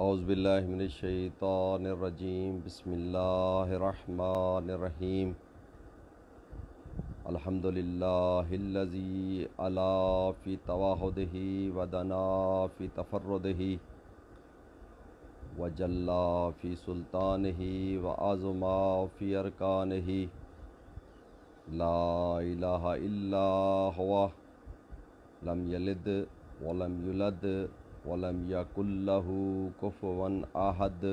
अउज़बिल्लिमिनशैतानरजीम बसमीम अलहमदिल्लाजी अला फ़ी तवादही वदना फ़ी वजल्ला फ़ी सुल्तान ही व आज़मा फ़ी अरकान ही लाला लम यलिद वलम युलद वलम यकुल्लहु कुफवन आहद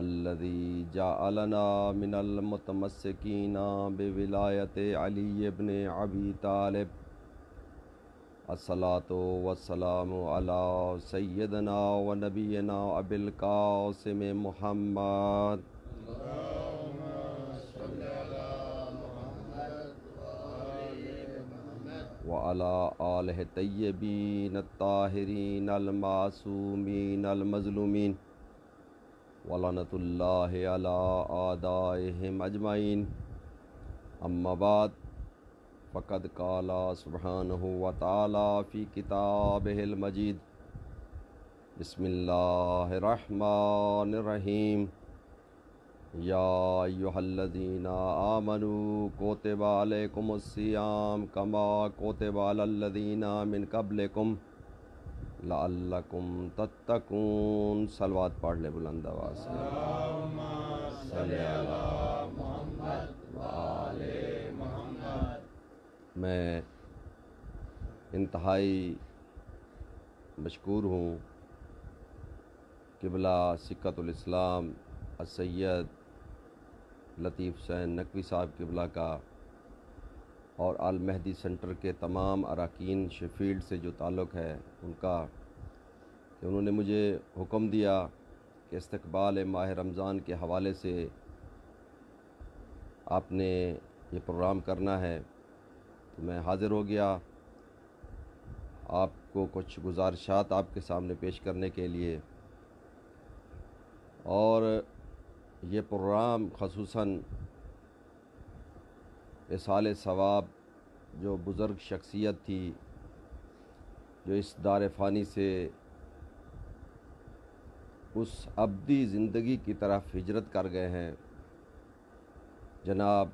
अल्लदी जालना मिनलमतमसकीना बेविलायत अली इबन अबी तालब असलात वसलाम अला सैदना व नबीना अबिल कासम महम्मद वाला आल तयबीन ताहरीन अलमासूमीन अलमजलूमिन वलानतल्ला आदाए मजमाइन अम्माबाद फ़कद काला सुबहान वाली फ़ी किताब मजीद बसमीम यादीना आमनु कोतबालकुमस्याम कमा कोतबालदीना मिन कबलकुम लाकुम तत्तकून सलवात पढ़ ले बुलंद आवाज मैं इंतहाई मशहूर हूँ किबला सिक्कतुल इस्लाम असैद लतीफ़ हुसैन नकवी साहब किबला का और आल महदी सेंटर के तमाम अरकान शेफील्ड से जो ताल्लुक़ है उनका कि उन्होंने मुझे हुक्म दिया कि इस्तबाल माह रमज़ान के हवाले से आपने ये प्रोग्राम करना है तो मैं हाज़िर हो गया आपको कुछ गुजारिशात आपके सामने पेश करने के लिए और ये प्रोग्राम खसूस इसाल सवाब जो बुज़ुर्ग शख्सियत थी जो इस दार फ़ानी से उस अबदी ज़िंदगी की तरफ हिजरत कर गए हैं जनाब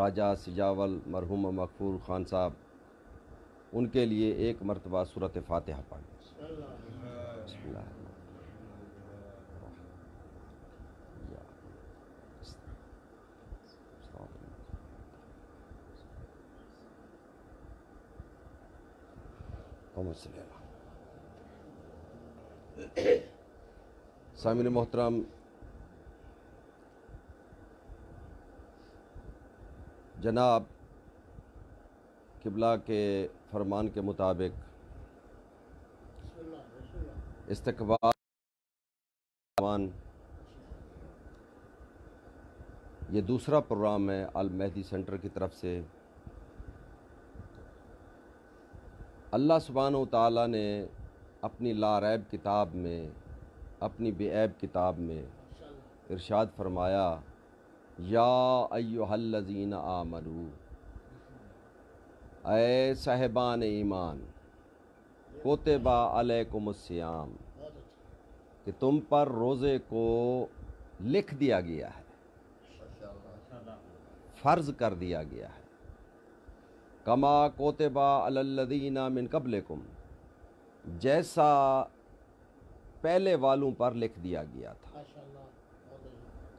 राजा सिजावल मरहूम मकफूर ख़ान साहब उनके लिए एक मरतबा सूरत फ़ातहा पढ़ सामिन मोहतरम जनाब किबला के फरमान के मुताबिक इस्तकबाल ये दूसरा प्रोग्राम है महदी सेंटर की तरफ से अल्लाह सुबहान ताली ने अपनी लारैब किताब में अपनी बेऐब किताब में इरशाद फरमाया या अयोहल्लजीन आमरू ए साहबान ईमान कोतबा अलैकुमस्याम कि तुम पर रोज़े को लिख दिया गया है फ़र्ज़ कर दिया गया है कमा कोतबा अल्लदीना मिन कबलकुम जैसा पहले वालों पर लिख दिया गया था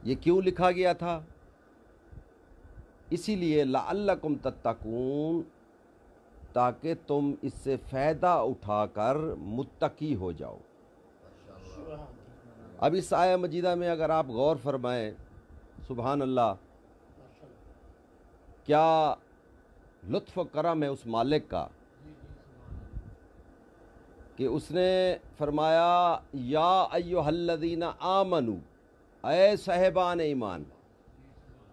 ये क्यों लिखा गया था इसीलिए लाकुम तत्तकून ताकि तुम इससे फ़ायदा उठाकर मुत्तकी हो जाओ अब इस आया मजीदा में अगर आप गौर फरमाएं सुबहानल्ला क्या लुत्फ़ करम है उस मालिक का कि उसने फरमाया या अयोहल्लदीना आमनु ए साहबान ईमान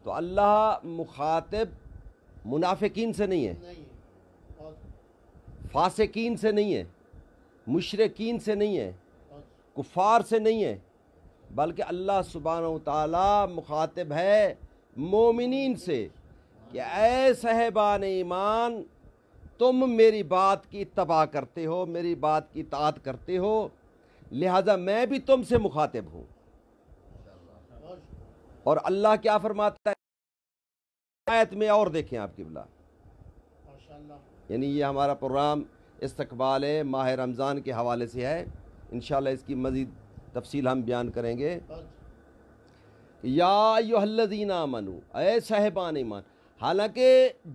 तो अल्लाह मुखातिब मुनाफिकीन से नहीं है फासिकीन से नहीं है मुशरकिन से नहीं है कुफार से नहीं है बल्कि अल्लाह सुबहान ताली मुखातिब है मोमिन से कि ए सहबान ईमान तुम मेरी बात की तबाह करते हो मेरी बात की तात करते हो लिहाजा मैं भी तुमसे मुखातिब हूँ और अल्लाह क्या फरमाता है आयत में और देखें आप किबला यानी ये हमारा प्रोग्राम इस्तबाल माह रमज़ान के हवाले से है इन इसकी मज़ीद तफसील हम बयान करेंगे या युहल्लजीना मनु ए साहेबान ईमान हालांकि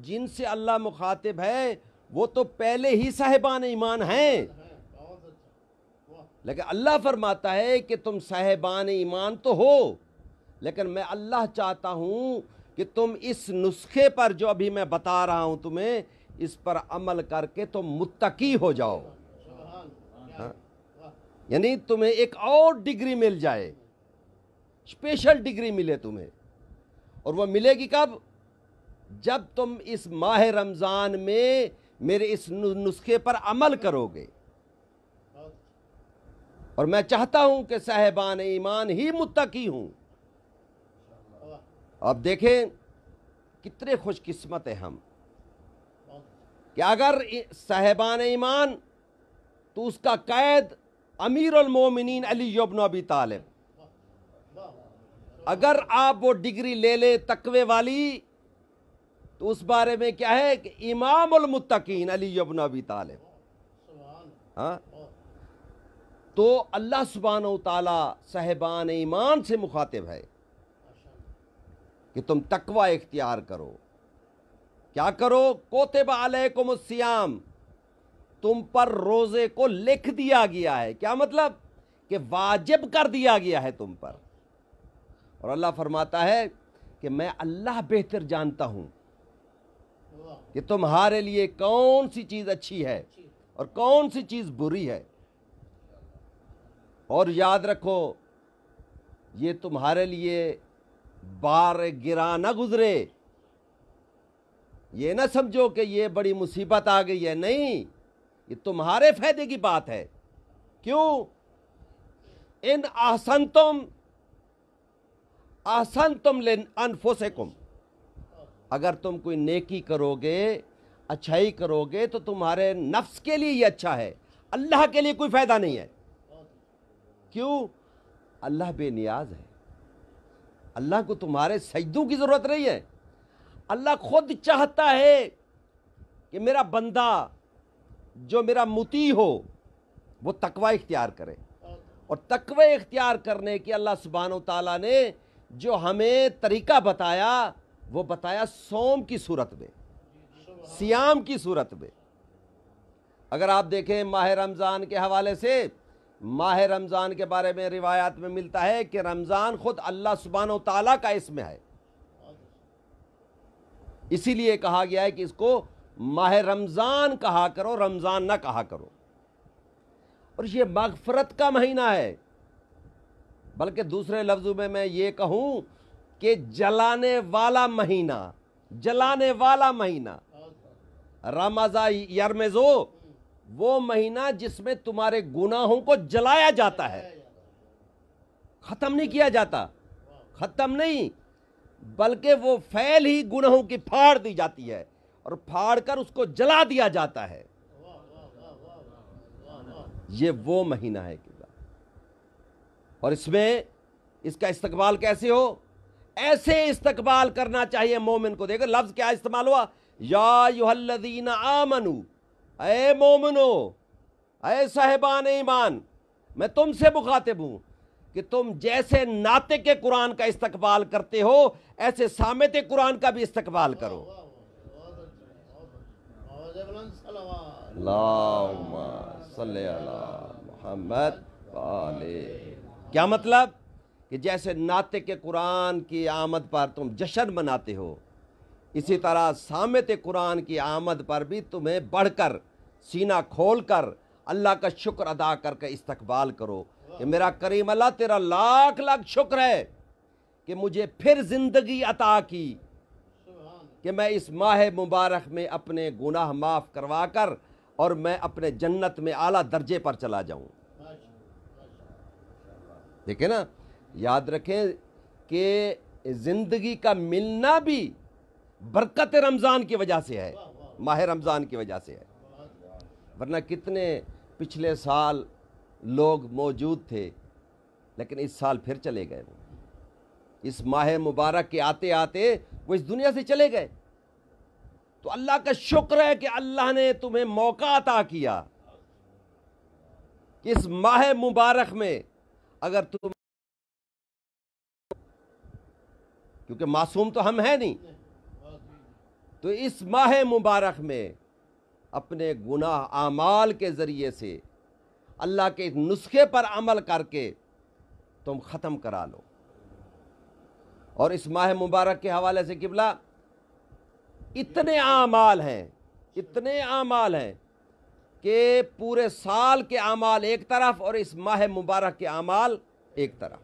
जिनसे अल्लाह मुखातिब है वो तो पहले ही साहेबान ईमान हैं लेकिन अल्लाह फरमाता है कि तुम साहेबान ईमान तो हो लेकिन मैं अल्लाह चाहता हूँ कि तुम इस नुस्खे पर जो अभी मैं बता रहा हूँ तुम्हें इस पर अमल करके तुम मुत्तकी हो जाओ हाँ। यानी तुम्हें एक और डिग्री मिल जाए स्पेशल डिग्री मिले तुम्हें और वह मिलेगी कब जब तुम इस माह रमज़ान में मेरे इस नुस्खे पर अमल करोगे और मैं चाहता हूं कि साहेबान ईमान ही मुत्तकी हूं अब देखें कितने खुशकिस्मत हैं हम कि अगर साहेबान ईमान तो उसका कैद अमीर उलमोमिन अली यबन अबी तालिब अगर आप वो डिग्री ले ले तकवे वाली तो उस बारे में क्या है कि इमामतकीन अली अबन अबी तालब हाँ तो अल्लाह सुबहान ताला साहबान ईमान से मुखातिब है कि तुम तकवा इख्तियार करो क्या करो कोतब अलैकुम सियाम तुम पर रोज़े को लिख दिया गया है क्या मतलब कि वाजिब कर दिया गया है तुम पर और अल्लाह फरमाता है कि मैं अल्लाह बेहतर जानता हूँ कि तुम्हारे लिए कौन सी चीज़ अच्छी है और कौन सी चीज़ बुरी है और याद रखो ये तुम्हारे लिए बार गिरा ना गुजरे ये ना समझो कि ये बड़ी मुसीबत आ गई है नहीं ये तुम्हारे फायदे की बात है क्यों इन आसन तुम आसन तुम ले अनफोसे कुम अगर तुम कोई नेकी करोगे अच्छाई करोगे तो तुम्हारे नफ्स के लिए ही अच्छा है अल्लाह के लिए कोई फ़ायदा नहीं है क्यों अल्लाह बेनियाज है अल्लाह को तुम्हारे सजदों की ज़रूरत नहीं है अल्लाह खुद चाहता है कि मेरा बंदा जो मेरा मुती हो वो तकवा इख्तियार करे और तकवा इख्तियार करने की अल्लाह सुबहान तला ने जो हमें तरीका बताया वो बताया सोम की सूरत में सियाम की सूरत में अगर आप देखें माह रमज़ान के हवाले से माह रमज़ान के बारे में रिवायात में मिलता है कि रमज़ान ख़ुद अल्लाह सुबहान ताली का इसमें है इसीलिए कहा गया है कि इसको माह रमज़ान कहा करो रमज़ान ना कहा करो और ये मगफरत का महीना है बल्कि दूसरे लफ्ज़ों में मैं ये कहूँ कि जलाने वाला महीना जलाने वाला महीना रमजा यरमेजो वो महीना जिसमें तुम्हारे गुनाहों को जलाया जाता है खत्म नहीं किया जाता खत्म नहीं बल्कि वो फैल ही गुनाहों की फाड़ दी जाती है और फाड़ कर उसको जला दिया जाता है ये वो महीना है और इसमें इसका इस्तकबाल कैसे हो ऐसे इस्तकबाल करना चाहिए मोमिन को देखो लफ्ज़ क्या इस्तेमाल हुआ या युहल्लदीन आमनु अय मोमिनो अय साहबान ईमान मैं तुमसे मुखातिब हूं कि तुम जैसे नाते के कुरान का इस्तकबाल करते हो ऐसे सामेत कुरान का भी इस्तकबाल करो क्या मतलब कि जैसे नाते के कुरान की आमद पर तुम जश्न मनाते हो इसी तरह सामत कुरान की आमद पर भी तुम्हें बढ़कर सीना खोल कर अल्लाह का शुक्र अदा करके इस्तकबाल करो कि मेरा करीम अल्लाह तेरा लाख लाख शुक्र है कि मुझे फिर ज़िंदगी अता की कि मैं इस माह मुबारक में अपने गुनाह माफ़ करवा कर और मैं अपने जन्नत में आला दर्जे पर चला जाऊं है ना याद रखें कि ज़िंदगी का मिलना भी बरकत रमज़ान की वजह से है माह रमज़ान की वजह से है वरना कितने पिछले साल लोग मौजूद थे लेकिन इस साल फिर चले गए वो इस माह मुबारक के आते आते वो इस दुनिया से चले गए तो अल्लाह का शुक्र है कि अल्लाह ने तुम्हें मौका अता किया इस माह मुबारक में अगर तुम क्योंकि मासूम तो हम हैं नहीं तो इस माह मुबारक में अपने गुनाह आमाल के ज़रिए से अल्लाह के इस नुस्खे पर अमल करके तुम ख़त्म करा लो और इस माह मुबारक के हवाले से किबला इतने आमाल हैं इतने आमाल हैं कि पूरे साल के आमाल एक तरफ और इस माह मुबारक के आमाल एक तरफ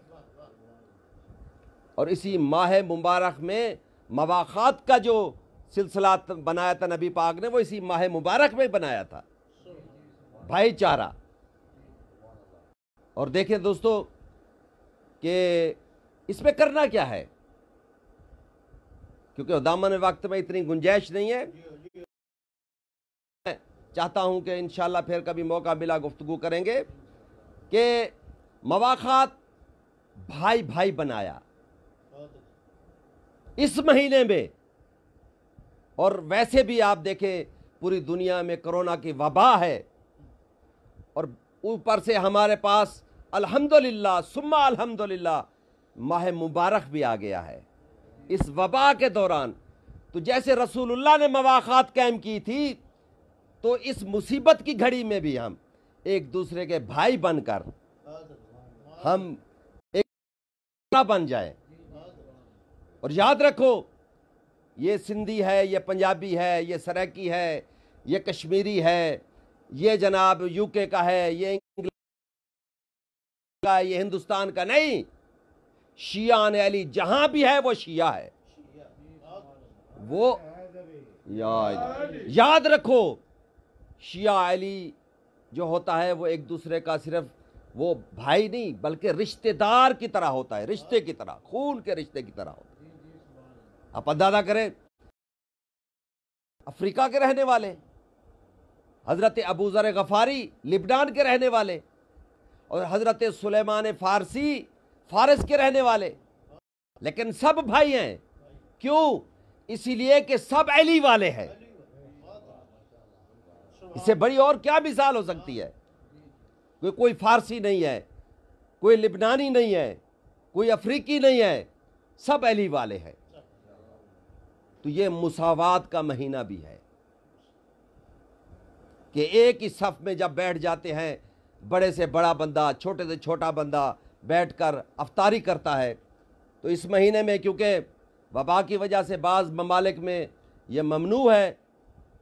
और इसी माह मुबारक में मवाखात का जो सिलसिला बनाया था नबी पाक ने वो इसी माह मुबारक में बनाया था भाईचारा और देखें दोस्तों कि इसमें करना क्या है क्योंकि दामन वक्त में इतनी गुंजाइश नहीं है मैं चाहता हूं कि इन फिर कभी मौका मिला गुफ्तु करेंगे कि मवाखात भाई भाई बनाया इस महीने में और वैसे भी आप देखें पूरी दुनिया में कोरोना की वबा है और ऊपर से हमारे पास अल्हम्दुलिल्लाह सुम्मा अल्हम्दुलिल्लाह माह मुबारक भी आ गया है इस वबा के दौरान तो जैसे रसूलुल्लाह ने मवाखात कायम की थी तो इस मुसीबत की घड़ी में भी हम एक दूसरे के भाई बनकर हम एक बन जाए और याद रखो ये सिंधी है ये पंजाबी है ये सराकी है ये कश्मीरी है ये जनाब यूके का है ये इंग्लैंड का ये हिंदुस्तान का नहीं शिया अली जहां भी है वो शिया है वो याद याद रखो शिया अली जो होता है वो एक दूसरे का सिर्फ वो भाई नहीं बल्कि रिश्तेदार की तरह होता है रिश्ते की तरह खून के रिश्ते की तरह होता है आप अंदाजा करें अफ्रीका के रहने वाले हज़रत अबूजर गफ़ारी लिबनान के रहने वाले और हज़रत सुलेमान फ़ारसी फारस के रहने वाले लेकिन सब भाई हैं क्यों इसीलिए कि सब अली वाले हैं इससे बड़ी और क्या मिसाल हो सकती है कोई कोई फारसी नहीं है कोई लिबनानी नहीं है कोई अफ्रीकी नहीं है सब अली वाले हैं तो ये मुसावात का महीना भी है कि एक ही सफ में जब बैठ जाते हैं बड़े से बड़ा बंदा छोटे से छोटा बंदा बैठकर अफतारी करता है तो इस महीने में क्योंकि वबा की वजह से बाज़ ममालिक में यह ममनू है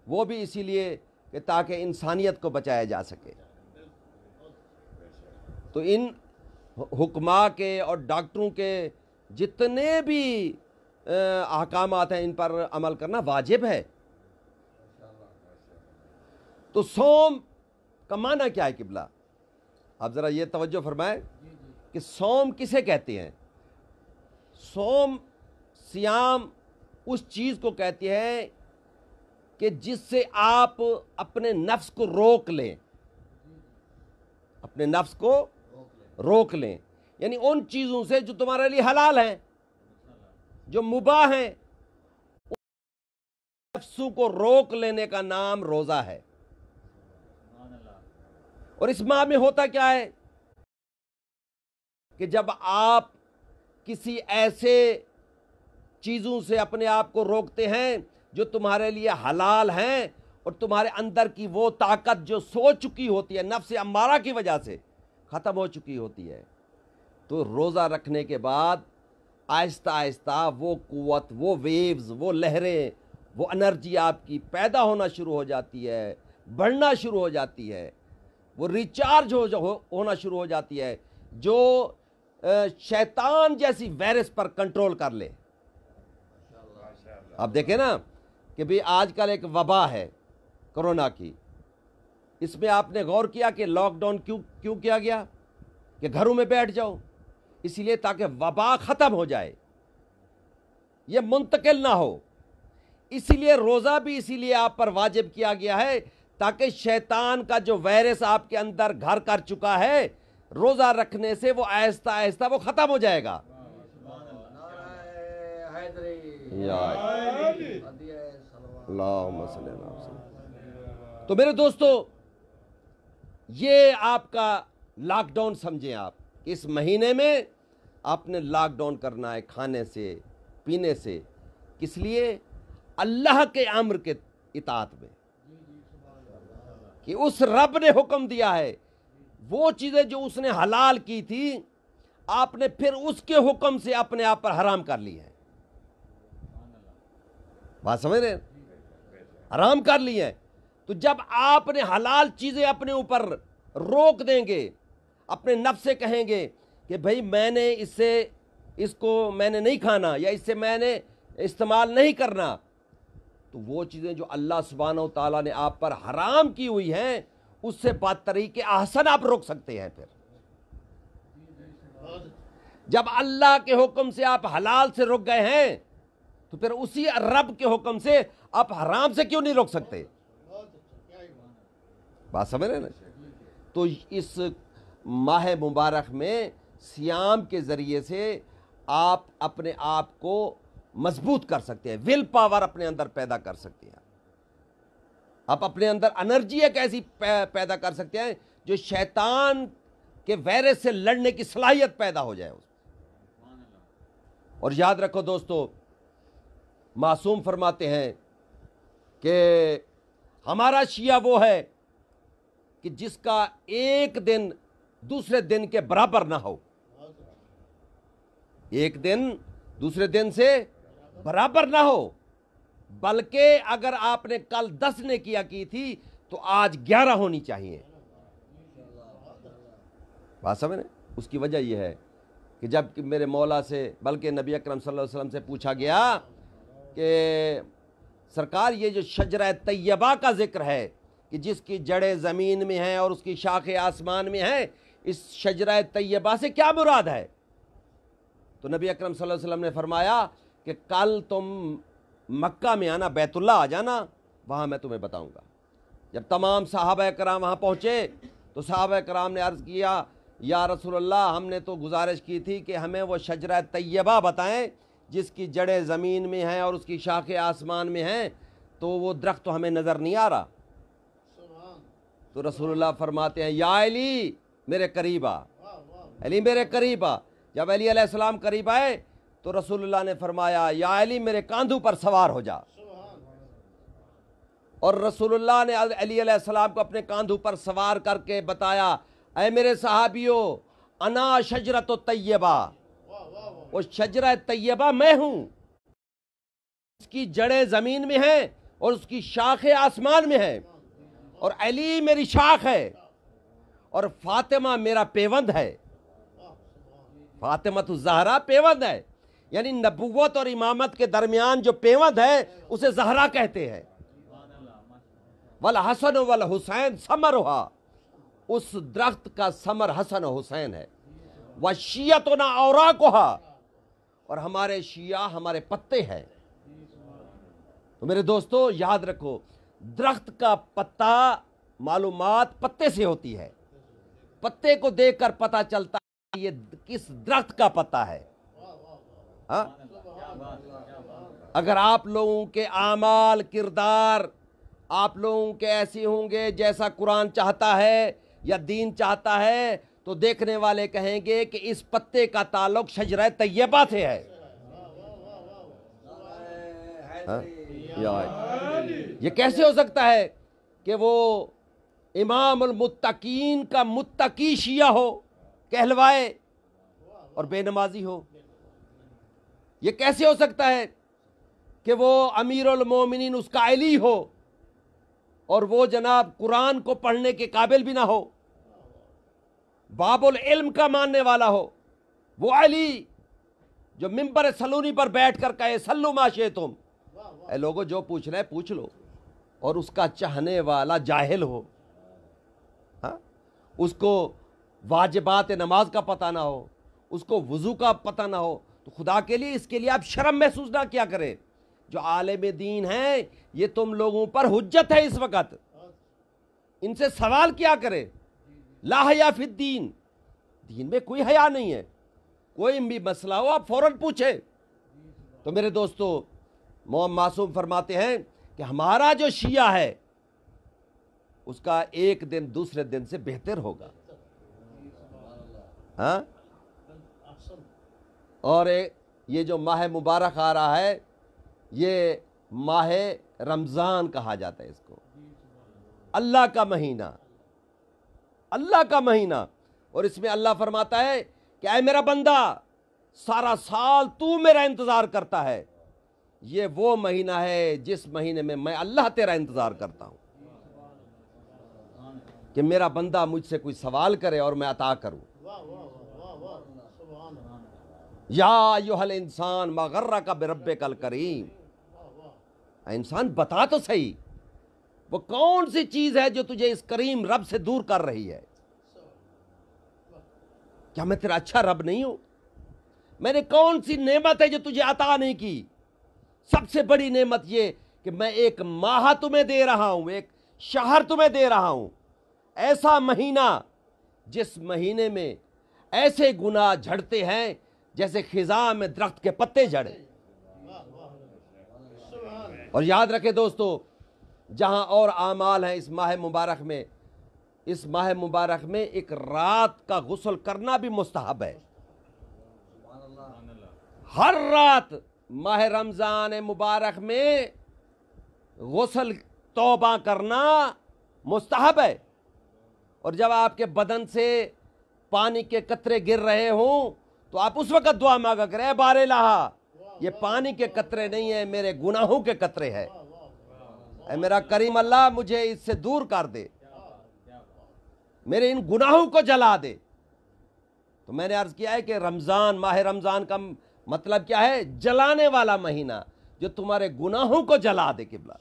वो भी इसीलिए कि ताकि इंसानियत को बचाया जा सके तो इन हुक्मा के और डॉक्टरों के जितने भी अहकाम हैं इन पर अमल करना वाजिब है तो सोम का माना क्या है किबला आप ज़रा यह तवज्जो फरमाएं कि सोम किसे कहते हैं सोम सियाम उस चीज़ को कहते हैं कि जिससे आप अपने नफ्स को रोक लें अपने नफ्स को रोक लें यानी उन चीज़ों से जो तुम्हारे लिए हलाल हैं जो मुबा हैं नफ्सू को रोक लेने का नाम रोज़ा है और इस माह में होता क्या है कि जब आप किसी ऐसे चीज़ों से अपने आप को रोकते हैं जो तुम्हारे लिए हलाल हैं और तुम्हारे अंदर की वो ताकत जो सो चुकी होती है नफ्स अमारा की वजह से ख़त्म हो चुकी होती है तो रोज़ा रखने के बाद आहिस्ता आहिस्ता वो कुत वो वेव्स वो लहरें वो एनर्जी आपकी पैदा होना शुरू हो जाती है बढ़ना शुरू हो जाती है वो रिचार्ज हो, हो होना शुरू हो जाती है जो शैतान जैसी वायरस पर कंट्रोल कर ले आप देखें ना कि भाई आजकल एक वबा है कोरोना की इसमें आपने गौर किया कि लॉकडाउन क्यों क्यों किया गया कि घरों में बैठ जाओ इसीलिए ताकि वबा ख़त्म हो जाए यह मुंतकिल ना हो इसीलिए रोज़ा भी इसीलिए आप पर वाजिब किया गया है ताकि शैतान का जो वायरस आपके अंदर घर कर चुका है रोज़ा रखने से वो आहिस्ता आहिस्ता वो ख़त्म हो जाएगा तो मेरे दोस्तों ये आपका लॉकडाउन समझें आप इस महीने में आपने लॉकडाउन करना है खाने से पीने से किस लिए अल्लाह के आम्र के इतात में कि उस रब ने हुक्म दिया है वो चीज़ें जो उसने हलाल की थी आपने फिर उसके हुक्म से अपने आप पर हराम कर ली है बात समझ रहे हराम कर ली है तो जब आपने हलाल चीज़ें अपने ऊपर रोक देंगे अपने नफ से कहेंगे कि भाई मैंने इससे इसको मैंने नहीं खाना या इससे मैंने इस्तेमाल नहीं करना तो वो चीज़ें जो अल्लाह सुबहान तला ने आप पर हराम की हुई हैं उससे बात तरीके आहसन आप रोक सकते हैं फिर जब अल्लाह के हुक्म से आप हलाल से रुक गए हैं तो फिर उसी रब के हुक्म से आप हराम से क्यों नहीं रोक सकते बात समझ रहे ना तो इस माह मुबारक में सियाम के ज़रिए से आप अपने आप को मजबूत कर सकते हैं विल पावर अपने अंदर पैदा कर सकते हैं आप अपने अंदर अनर्जी एक ऐसी पैदा कर सकते हैं जो शैतान के वायरस से लड़ने की सलाहियत पैदा हो जाए उसमें और याद रखो दोस्तों मासूम फरमाते हैं कि हमारा शिया वो है कि जिसका एक दिन दूसरे दिन के बराबर ना हो एक दिन दूसरे दिन से बराबर ना हो बल्कि अगर आपने कल दस ने किया की थी तो आज ग्यारह होनी चाहिए बात समझ उसकी वजह यह है कि जब मेरे मौला से बल्कि नबी अकरम सल्लल्लाहु अलैहि वसल्लम से पूछा गया कि सरकार ये जो शजरा तैयबा का जिक्र है कि जिसकी जड़ें ज़मीन में हैं और उसकी शाखें आसमान में हैं इस शजरा तैयबा से क्या मुराद है तो नबी अकरम सल्लल्लाहु अलैहि वसल्लम ने फरमाया कि कल तुम मक्का में आना बैतुल्ला आ जाना वहाँ मैं तुम्हें बताऊँगा जब तमाम साहब कराम वहाँ पहुँचे तो साहब कराम ने अर्ज़ किया या रसोल्ला हमने तो गुजारिश की थी कि हमें वो शजरा तैयबा बताएं जिसकी जड़ें ज़मीन में हैं और उसकी शाखें आसमान में हैं तो वो दरख्त तो हमें नज़र नहीं आ रहा तो रसोल्ला फरमाते हैं याली मेरे करीब आ अली मेरे करीब आ जब अली अलैहिस्सलाम करीब आए तो रसूलुल्लाह ने फरमाया या अली मेरे कांधों पर सवार हो जा और रसूलुल्लाह ने अली अलैहिस्सलाम को अपने कांधों पर सवार करके बताया अ मेरे सहाबियों अना शजरत तैयबा वो शजरा तय्यबा मैं हूँ उसकी जड़ें ज़मीन में हैं और उसकी शाखें आसमान में हैं और अली मेरी शाख है और फातिमा मेरा पेवंद है फातिमा तो जहरा पेवंद है यानी नबूवत और इमामत के दरमियान जो पेवंद है उसे जहरा कहते हैं वल हसन वल हुसैन समर हुआ उस दरख्त का समर हसन हुसैन है वह तो ना और और हमारे शिया हमारे पत्ते हैं तो मेरे दोस्तों याद रखो दरख्त का पत्ता मालूमात पत्ते से होती है पत्ते को देखकर पता चलता है ये किस दरख्त का पता है हा? अगर आप लोगों के आमाल किरदार आप लोगों के ऐसे होंगे जैसा कुरान चाहता है या दीन चाहता है तो देखने वाले कहेंगे कि इस पत्ते का ताल्लुक शजर तैयबा से है हाँ? ये कैसे हो सकता है कि वो इमामतकीन का मुत्तकी शिया हो कहलवाए और बेनमाजी हो यह कैसे हो सकता है कि वो अमीरमिन उसका अली हो और वो जनाब कुरान को पढ़ने के काबिल भी ना हो बाबुल इल्म का मानने वाला हो वो अली जो मिम्बर सलूनी पर बैठ कर कहे सल्लू माशे तुम ए लोगों जो पूछ रहे पूछ लो और उसका चाहने वाला जाहिल हो उसको वाजबात नमाज का पता ना हो उसको वज़ू का पता ना हो तो खुदा के लिए इसके लिए आप शर्म महसूस ना क्या करें जो आलम दीन हैं ये तुम लोगों पर हजत है इस वक्त इनसे सवाल क्या करें लाहया फिर दीन दीन में कोई हया नहीं है कोई भी मसला हो आप फ़ौर पूछें तो मेरे दोस्तों मोहम्मद मासूम फरमाते हैं कि हमारा जो शिया है उसका एक दिन दूसरे दिन से बेहतर होगा हाँ और ये जो माह मुबारक आ रहा है ये माह रमज़ान कहा जाता है इसको अल्लाह का महीना अल्लाह का महीना और इसमें अल्लाह फरमाता है कि आए मेरा बंदा सारा साल तू मेरा इंतज़ार करता है ये वो महीना है जिस महीने में मैं अल्लाह तेरा इंतज़ार करता हूँ कि मेरा बंदा मुझसे कोई सवाल करे और मैं अता करूं या हल इंसान मगर्रा का बिरब कल करीम इंसान बता तो सही वो कौन सी चीज है जो तुझे इस करीम रब से दूर कर रही है क्या मैं तेरा अच्छा रब नहीं हूं मैंने कौन सी नेमत है जो तुझे अता नहीं की सबसे बड़ी नेमत यह कि मैं एक माह तुम्हें दे रहा हूं एक शहर तुम्हें दे रहा हूं ऐसा महीना जिस महीने में ऐसे गुनाह झड़ते हैं जैसे खिजा में दरख्त के पत्ते झड़े और याद रखें दोस्तों जहां और आमाल हैं इस माह मुबारक में इस माह मुबारक में एक रात का गसल करना भी मुस्तहब है हर रात माह रमज़ान मुबारक में गसल तोबा करना मुस्तहब है और जब आपके बदन से पानी के कतरे गिर रहे हों तो आप उस वक्त दुआ मांगा करें बारे लाहा ये पानी के कतरे नहीं है मेरे गुनाहों के कतरे है ए मेरा करीम अल्लाह मुझे इससे दूर कर दे मेरे इन गुनाहों को जला दे तो मैंने अर्ज किया है कि रमज़ान माह रमज़ान का मतलब क्या है जलाने वाला महीना जो तुम्हारे गुनाहों को जला दे किबला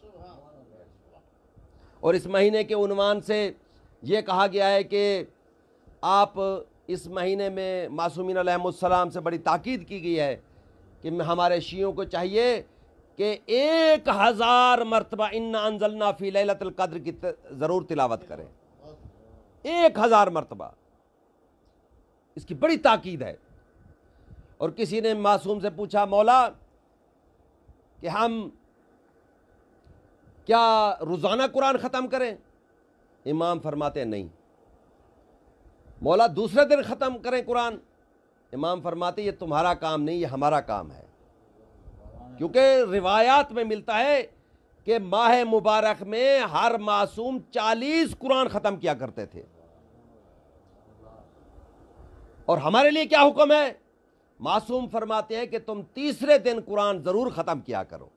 और इस महीने के उन्वान से ये कहा गया है कि आप इस महीने में मासूमिन सलाम से बड़ी ताक़द की गई है कि हमारे शीयों को चाहिए कि एक हज़ार मरतबा इन्ना अनजलना फ़ी लतर की ज़रूर तिलावत करें एक हज़ार मरतबा इसकी बड़ी ताक़द है और किसी ने मासूम से पूछा मौला कि हम क्या रोज़ाना कुरान ख़त्म करें इमाम फरमाते नहीं मौला दूसरे दिन ख़त्म करें कुरान इमाम फरमाते ये तुम्हारा काम नहीं ये हमारा काम है क्योंकि रिवायात में मिलता है कि माह मुबारक में हर मासूम चालीस कुरान ख़त्म किया करते थे और हमारे लिए क्या हुक्म है मासूम फरमाते हैं कि तुम तीसरे दिन कुरान ज़रूर ख़त्म किया करो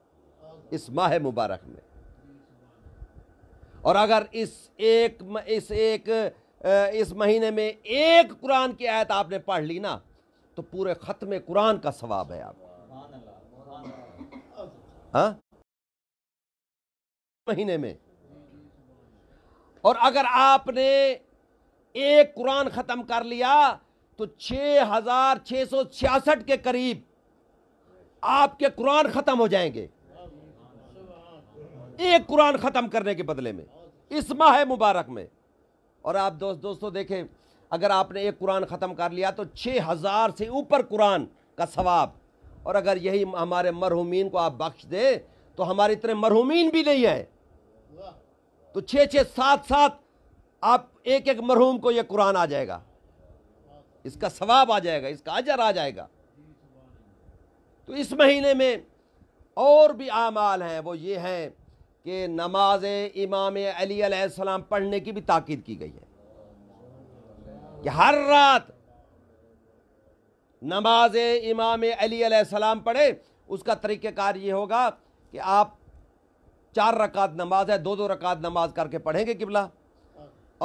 इस माह मुबारक में और अगर इस एक इस एक इस महीने में एक कुरान की आयत आपने पढ़ ली ना तो पूरे ख़त्म कुरान का सवाब है आप हाँ? महीने में और अगर आपने एक कुरान ख़त्म कर लिया तो छह हज़ार छह सौ छियासठ के करीब आपके कुरान ख़त्म हो जाएंगे एक कुरान ख़त्म करने के बदले में इस माह मुबारक में और आप दोस्त दोस्तों देखें अगर आपने एक कुरान ख़त्म कर लिया तो छह हज़ार से ऊपर कुरान का सवाब और अगर यही हमारे मरहूमिन को आप बख्श दे तो हमारे इतने मरहूमिन भी नहीं है तो छे छः सात सात आप एक एक मरहूम को यह कुरान आ जाएगा इसका सवाब आ जाएगा इसका अजर आ जाएगा तो इस महीने में और भी आमाल हैं वो ये हैं कि नमाज इमाम अली पढ़ने की भी ताकीद की गई है कि हर रात नमाज इमाम अली आसमाम पढ़े उसका तरीक़ार ये होगा कि आप चार रकात नमाज है दो दो रकात नमाज करके पढ़ेंगे किबला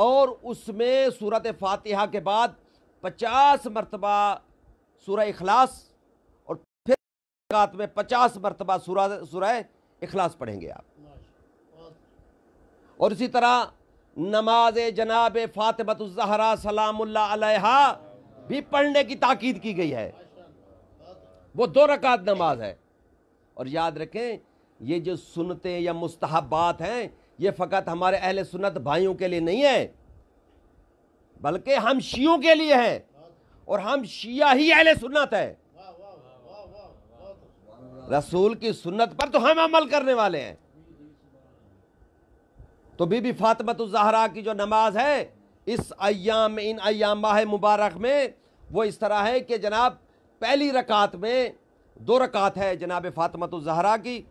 और उसमें सूरत फातिहा के बाद पचास मरतबा सूर अखलास और फिर रकात में पचास मरतबा सूर सूरह अखलास पढ़ेंगे आप और इसी तरह नमाज जनाब जहरा सलाम भी पढ़ने की ताकीद की गई है वो दो रकात नमाज है और याद रखें ये जो सुनते या मुस्तहबात हैं ये फ़कत हमारे अहल सुनत भाइयों के लिए नहीं है बल्कि हम शियों के लिए हैं और हम शिया ही अहल सुन्नत है रसूल की सुन्नत पर तो हम अमल करने वाले हैं तो बीबी फातमत जहरा की जो नमाज है इस अयाम में इन अयाम माह मुबारक में वो इस तरह है कि जनाब पहली रकात में दो रकात है जनाब फातमत जहरा की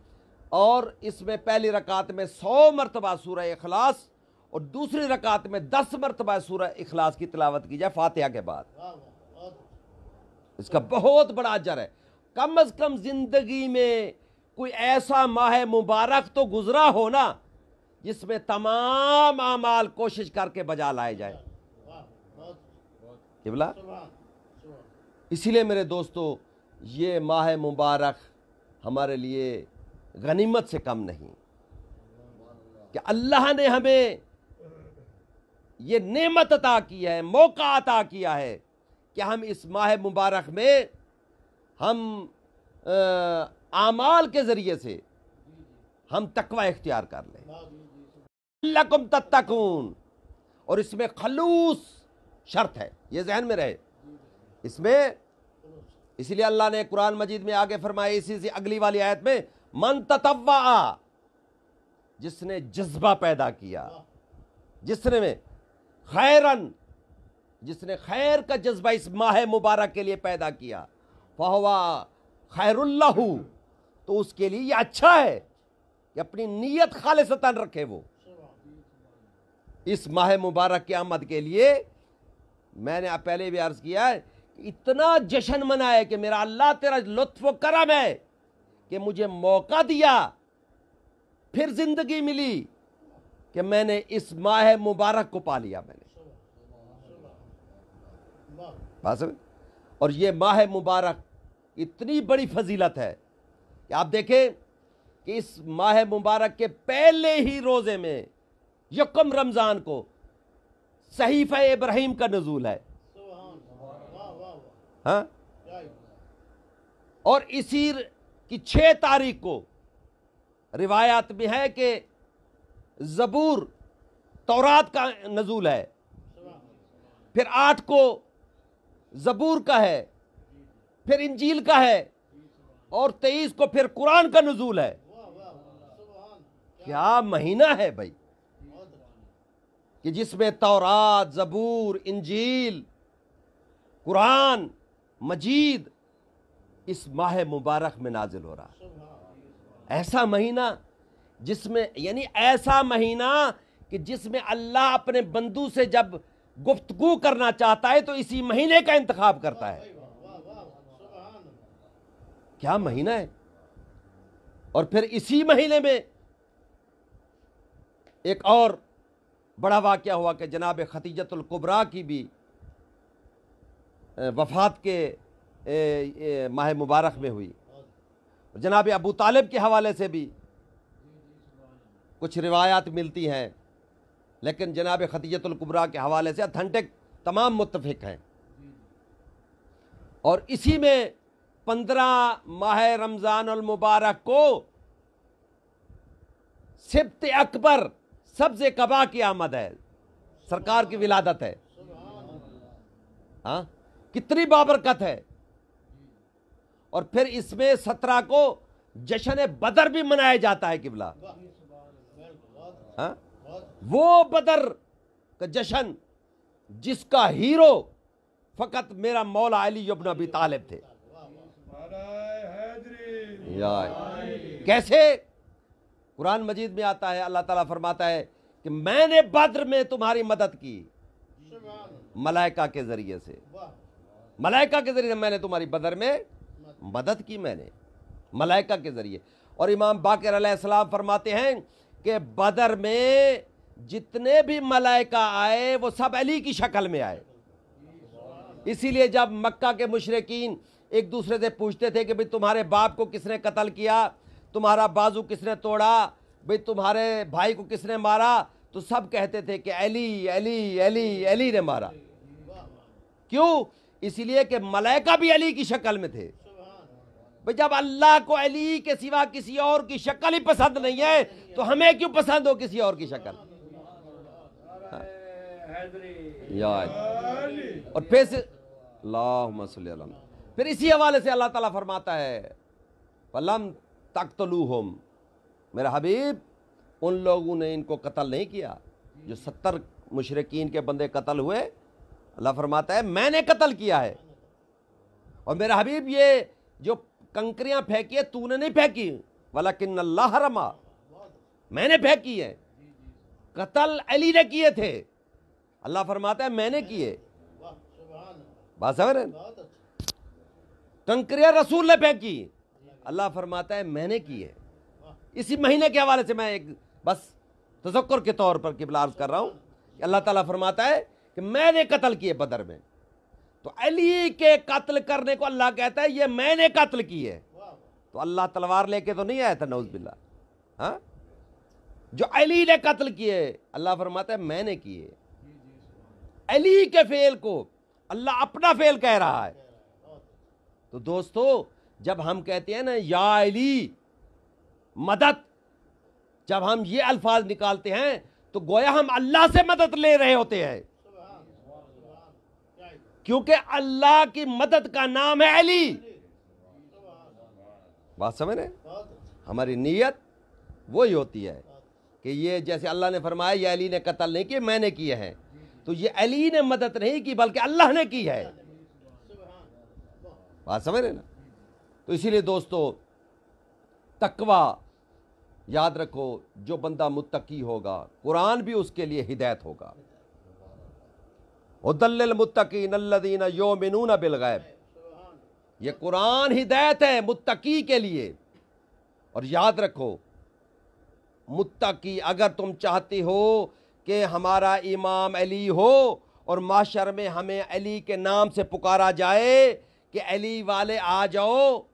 और इसमें पहली रकात में सौ मरतबा सूर अखलास और दूसरी रकात में दस मरतबा सूर अखलास की तलावत की जाए फातह के बाद इसका बहुत बड़ा अजर है कम अज़ कम ज़िंदगी में कोई ऐसा माह मुबारक तो गुज़रा हो ना जिसमें तमाम अमाल कोशिश करके बजा लाए जाए किबला इसीलिए मेरे दोस्तों ये माह मुबारक हमारे लिए गनीमत से कम नहीं कि अल्लाह ने हमें ये नेमत अता की है मौका अता किया है कि हम इस माह मुबारक में हम आमाल के ज़रिए से हम तकवा इख्तियार कर लें लकुम तत्तकून और इसमें खलूस शर्त है ये जहन में रहे इसमें इसलिए अल्लाह ने कुरान मजीद में आगे फरमाया इसी से अगली वाली आयत में मन ततवा जिसने जज्बा पैदा किया जिसने में खैरन जिसने खैर का जज्बा इस माह मुबारक के लिए पैदा किया फहवा खैरुल्लाहू तो उसके लिए यह अच्छा है कि अपनी नीयत खालिशता रखे वो इस माह मुबारक की आमद के लिए मैंने आप पहले भी अर्ज़ किया है इतना जश्न मनाया कि मेरा अल्लाह तेरा लुत्फ करम है कि मुझे मौका दिया फिर ज़िंदगी मिली कि मैंने इस माह मुबारक को पा लिया मैंने और ये माह मुबारक इतनी बड़ी फजीलत है कि आप देखें कि इस माह मुबारक के पहले ही रोज़े में यकम रमज़ान को सहीफ़ इब्राहिम का नजूल है हाँ? और इसी की छह तारीख को रिवायात में है कि ज़बूर तौरात का नजूल है फिर आठ को ज़बूर का है फिर इंजील का है और तेईस को फिर कुरान का नजूल है क्या महीना है भाई कि जिसमें तौरात ज़बूर इंजील कुरान मजीद इस माह मुबारक में नाजिल हो रहा ऐसा महीना जिसमें यानी ऐसा महीना कि जिसमें अल्लाह अपने बंदू से जब गुफ्तगु करना चाहता है तो इसी महीने का इंतखब करता है क्या महीना है और फिर इसी महीने में एक और बड़ा वाक़ हुआ कि जनाब ख़तीजतुल्कुबरा की भी वफात के माह मुबारक में हुई जनाब अबू तालिब के हवाले से भी कुछ रिवायात मिलती हैं लेकिन जनाब ख़तीजतुल्कुबरा के हवाले से अथेंटिक तमाम मुतफिक हैं और इसी में पंद्रह माह रमज़ान मुबारक को सिप्त अकबर सबसे कबा की आमद है सरकार की विलादत है हाँ कितनी बाबरकत है और फिर इसमें सत्रह को जश्न बदर भी मनाया जाता है किबला हाँ? वो बदर का जश्न जिसका हीरो फकत मेरा मौला अली यबन अबी तालिब थे कैसे कुरान मजीद में आता है अल्लाह ताला फरमाता है कि मैंने बद्र में तुम्हारी मदद की मलाइका के ज़रिए से मलाइका के ज़रिए मैंने तुम्हारी बदर में मदद की मैंने मलाइका के ज़रिए और इमाम बाकर अलैहिस्सलाम फरमाते हैं कि बदर में जितने भी मलाइका आए वो सब अली की शक्ल में आए इसीलिए जब मक्का के मुशरकिन एक दूसरे से पूछते थे कि भाई तुम्हारे बाप को किसने कत्ल किया तुम्हारा बाजू किसने तोड़ा भाई तुम्हारे भाई को किसने मारा तो सब कहते थे कि अली अली अली अली ने मारा क्यों इसलिए कि मलाइका भी अली की शक्ल में थे भाई जब अल्लाह को अली के सिवा किसी और की शक्ल ही पसंद नहीं है तो हमें क्यों पसंद हो किसी और की शक्ल और फिर से फिर इसी हवाले से अल्लाह ताला फरमाता है फलम तख्तलू होम मेरा हबीब उन लोगों ने इनको कत्ल नहीं किया जो सत्तर मुशरकिन के बंदे कत्ल हुए अल्लाह फरमाता है मैंने कत्ल किया है और मेरा हबीब ये जो कंकरियां फेंकी है तूने नहीं फेंकी वाला किन्न अल्लाह रमा मैंने फेंकी है कत्ल अली ने किए थे अल्लाह फरमाता है मैंने किए बात समझ रहे कंकरियां रसूल ने फेंकी अल्लाह फरमाता है मैंने की है इसी महीने के हवाले से मैं एक बस तजक्र के तौर पर किबला अर्ज कर रहा हूँ कि अल्लाह ताला फरमाता है कि मैंने कत्ल किए बदर में तो अली के कत्ल करने को अल्लाह कहता है ये मैंने कत्ल की है तो अल्लाह तलवार लेके तो नहीं आया था बिल्ला हाँ जो अली ने कत्ल किए अल्लाह फरमाता है मैंने किए अली के फेल को अल्लाह अपना फेल कह रहा है तो दोस्तों जब हम कहते हैं ना या अली मदद जब हम ये अल्फाज निकालते हैं तो गोया हम अल्लाह से मदद ले रहे होते हैं क्योंकि अल्लाह की मदद का नाम है अली बात समझ रहे हमारी नीयत वही होती है कि ये जैसे अल्लाह ने फरमाया ये अली ने कत्ल नहीं किए मैंने किए हैं तो ये अली ने मदद नहीं की बल्कि अल्लाह ने की है बात समझ रहे ना तो इसीलिए दोस्तों तकवा याद रखो जो बंदा मुत्तकी होगा कुरान भी उसके लिए हिदायत होगा मुत्तकी यो अल्लदीन योमिनून बिलगैब ये कुरान हिदायत है मुत्तकी के लिए और याद रखो मुत्तकी अगर तुम चाहती हो कि हमारा इमाम अली हो और माशर में हमें अली के नाम से पुकारा जाए कि अली वाले आ जाओ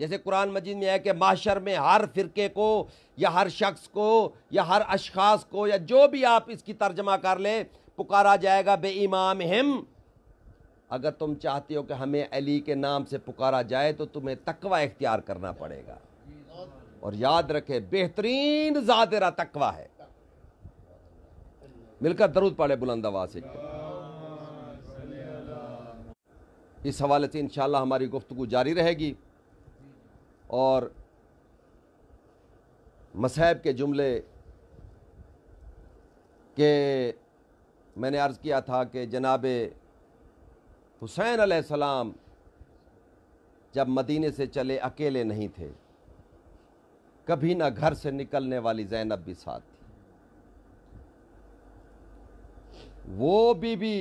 जैसे कुरान मजीद में है कि माशर में हर फ़िरके को या हर शख्स को या हर अशखास को या जो भी आप इसकी तर्जमा कर ले पुकारा जाएगा बे इमाम हिम अगर तुम चाहते हो कि हमें अली के नाम से पुकारा जाए तो तुम्हें तकवा इख्तियार करना पड़ेगा और याद रखे बेहतरीन ज़ादरा तकवा है मिलकर दरूद पड़े बुलंद आवाज से इस हवाले से इन हमारी गुफ्तु जारी रहेगी और मसहब के जुमले के मैंने अर्ज़ किया था कि जनाब हुसैन सलाम जब मदीने से चले अकेले नहीं थे कभी ना घर से निकलने वाली जैनब भी साथ थी वो बीबी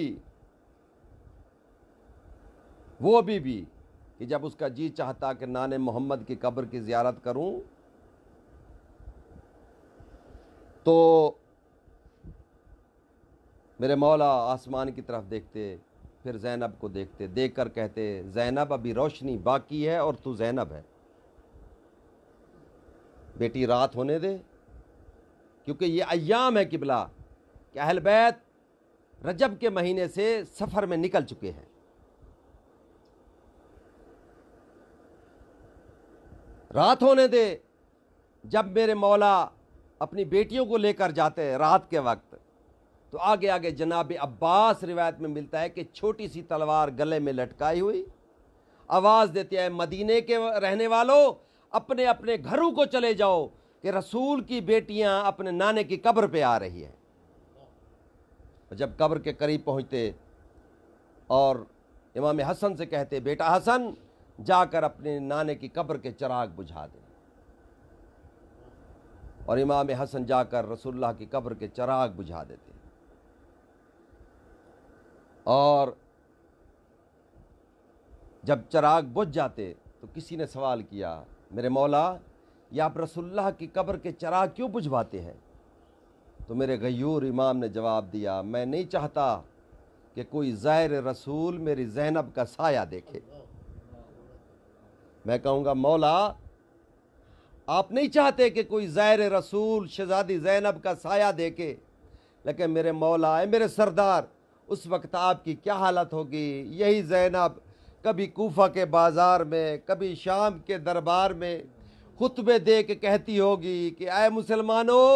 वो बीबी कि जब उसका जी चाहता कि नान मोहम्मद की कब्र की ज़्यारत करूं तो मेरे मौला आसमान की तरफ देखते फिर जैनब को देखते देख कर कहते जैनब अभी रोशनी बाकी है और तू जैनब है बेटी रात होने दे क्योंकि ये अयाम है किबला कि अहलबैत रजब के महीने से सफ़र में निकल चुके हैं रात होने दे जब मेरे मौला अपनी बेटियों को लेकर जाते हैं रात के वक्त तो आगे आगे जनाब अब्बास रिवायत में मिलता है कि छोटी सी तलवार गले में लटकाई हुई आवाज़ देती है मदीने के रहने वालों अपने अपने घरों को चले जाओ कि रसूल की बेटियां अपने नाने की कब्र पे आ रही हैं जब कब्र के करीब पहुंचते और इमाम हसन से कहते बेटा हसन जाकर अपने नाने की कब्र के चराग बुझा दें और इमाम हसन जाकर रसुल्ला की कब्र के चराग बुझा देते और जब चराग बुझ जाते तो किसी ने सवाल किया मेरे मौला ये आप रसुल्ला की कब्र के चराग क्यों बुझवाते हैं तो मेरे गयूर इमाम ने जवाब दिया मैं नहीं चाहता कि कोई ज़ाहिर रसूल मेरी जैनब का साया देखे मैं कहूँगा मौला आप नहीं चाहते कि कोई ज़ैर रसूल शहजादी जैनब का साया देखे लेकिन मेरे मौला है मेरे सरदार उस वक्त आपकी क्या हालत होगी यही जैनब कभी कोफा के बाज़ार में कभी शाम के दरबार में खुतबे दे के कहती होगी कि आए मुसलमानों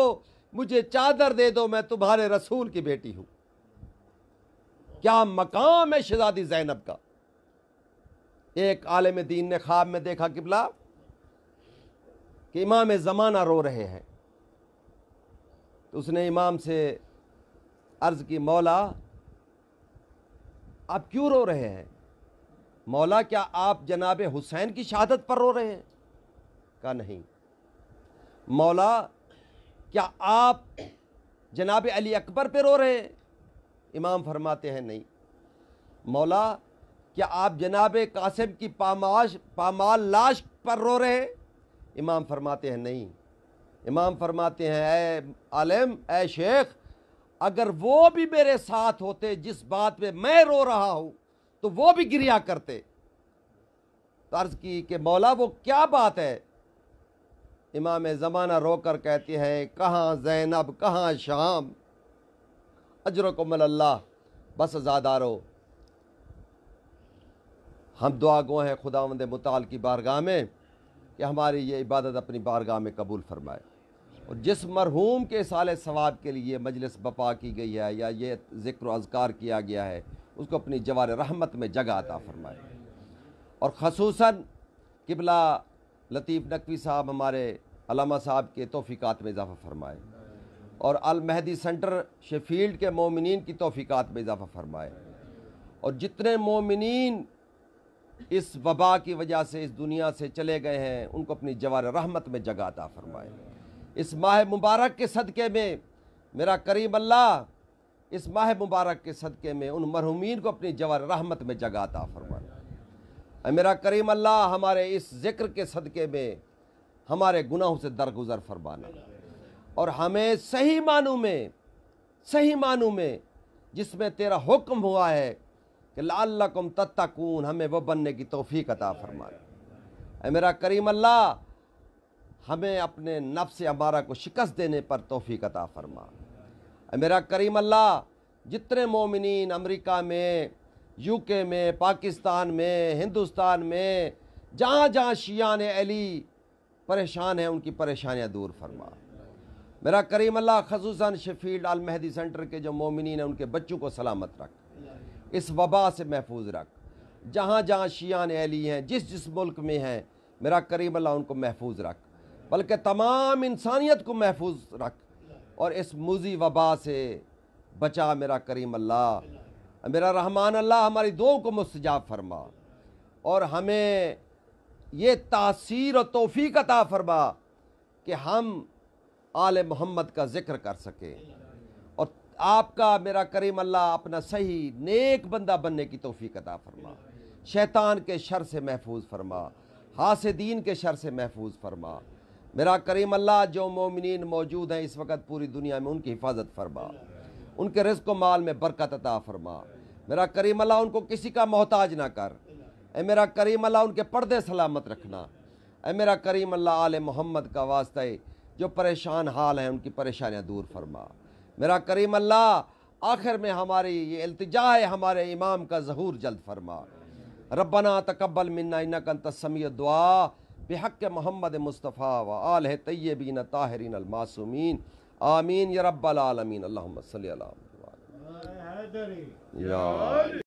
मुझे चादर दे दो मैं तुम्हारे रसूल की बेटी हूँ क्या मकाम है शहजादी जैनब का एक आलम दीन ने ख्वाब में देखा किबला कि इमाम ज़माना रो रहे हैं तो उसने इमाम से अर्ज़ की मौला आप क्यों रो रहे हैं मौला क्या आप जनाब हुसैन की शहादत पर रो रहे हैं का नहीं मौला क्या आप जनाब अली अकबर पर रो रहे हैं इमाम फरमाते हैं नहीं मौला क्या आप जनाब कासिम की पामाश पामाल लाश पर रो रहे हैं इमाम फरमाते हैं नहीं इमाम फरमाते हैं ए आलम ए शेख अगर वो भी मेरे साथ होते जिस बात पे मैं रो रहा हूँ तो वो भी गिरिया करते तो अर्ज़ की कि मौला वो क्या बात है इमाम ज़माना रोकर कहते हैं कहाँ जैनब कहाँ शाम अजरकमल्ला बस ज़्यादा रो हम दुआ गो हैं खुदा वंद मताल की बारगाह में कि हमारी ये इबादत अपनी बारगाह में कबूल फरमाए और जिस मरहूम के साल सवाब के लिए मजलिस बपा की गई है या ये ज़िक्र अजगार किया गया है उसको अपनी जवार रहमत में जगह अता फरमाए और खसूस किबला लतीफ़ नकवी साहब हमारे अलामा साहब के तोफ़ीक़ात में इजाफ़ा फरमाए और अलमहदी सेंटर शेफील्ड के मोमिन की तोफ़ीक़ात में इजाफ़ा फरमाए और जितने मोमिन इस वबा की वजह से इस दुनिया से चले गए हैं उनको अपनी जवार रहमत में जगाता फरमाए इस माह मुबारक के सदक़े में मेरा करीम अल्लाह इस माह मुबारक के सदक़े में उन मरहुमीन को अपनी जवार रहमत में जगाता अता फरमाए मेरा करीम अल्लाह हमारे इस ज़िक्र के सदक़े में हमारे गुनाहों से दरगुजर फरमाना और हमें सही मानू में सही मानू में जिसमें तेरा हुक्म हुआ है कि लाकुम तत्तकून हमें वह बनने की तोफ़ी अता फरमाए मेरा करीम अल्लाह हमें अपने नफ्स हमारा को शिकस्त देने पर तोफ़ी अता फरमा मेरा करीम अल्लाह जितने मोमिन अमरीका में यूके में पाकिस्तान में हिंदुस्तान में जहाँ जहाँ शियान अली परेशान हैं उनकी परेशानियाँ दूर फरमा मेरा करीम अल्लाह खसूस शफील्ड अलमहदी सेंटर के जो मोमिन हैं उनके बच्चों को सलामत रख इस वबा से महफूज रख जहाँ जहाँ शियान अली हैं जिस जिस मुल्क में हैं मेरा करीम अल्लाह उनको महफूज रख बल्कि तमाम इंसानियत को महफूज रख और इस मुजी वबा से बचा मेरा करीम अल्लाह मेरा रहमान अल्लाह हमारी दो को मुस्तजाब फरमा और हमें ये तासीर और तोफ़ी का फरमा कि हम आल मोहम्मद का ज़िक्र कर सकें आपका मेरा करीम अल्लाह अपना सही नेक बंदा बनने की तोफ़ी अदा फरमा शैतान के शर से महफूज फरमा हासदीन के शर से महफूज फरमा मेरा करीम अल्लाह जो मोमिन मौजूद हैं इस वक्त पूरी दुनिया में उनकी हिफाजत फरमा उनके रिस्क माल में बरकत अता फरमा मेरा करीम अल्लाह उनको किसी का मोहताज ना कर ए मेरा करीम अल्लाह उनके पर्दे सलामत रखना ए मेरा करीम अल्लाह आल मोहम्मद का वास्ते जो परेशान हाल हैं उनकी परेशानियाँ दूर फरमा मेरा करीम अल्लाह आखिर में हमारी ये अल्तजा है हमारे इमाम का जहूर जल्द फरमा रबना तकबल मन्ना इनकन तसमी दुआ बेहक मोहम्मद मुस्तफ़ा व आल तयबीन ताहरीन अलमासुमीन आमीन या रबालमीन अल्लाम